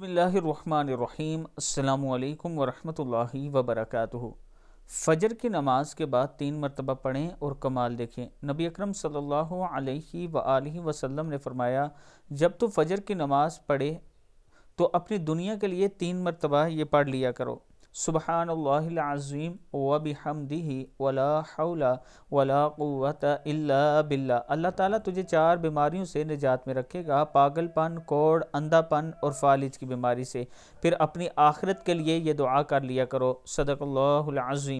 बसमीम् अल्लाम वरहमल वबरक फ़जर की नमाज के बाद तीन मरतबा पढ़ें और कमाल देखें नबी अकरम सल्लल्लाहु अलैहि सल्ला वसल्लम ने फ़रमाया जब तो फ़जर की नमाज़ पढ़े तो अपनी दुनिया के लिए तीन मरतबा ये पढ़ लिया करो سبحان اللہ العظیم و بحمدہ ولا حول ولا قوت الا باللہ اللہ تعالیٰ تجھے چار بیماریوں سے نجات میں رکھے گا پاگل پن کوڑ اندھا پن اور فالج کی بیماری سے پھر اپنی آخرت کے لیے یہ دعا کر لیا کرو صدق اللہ العظیم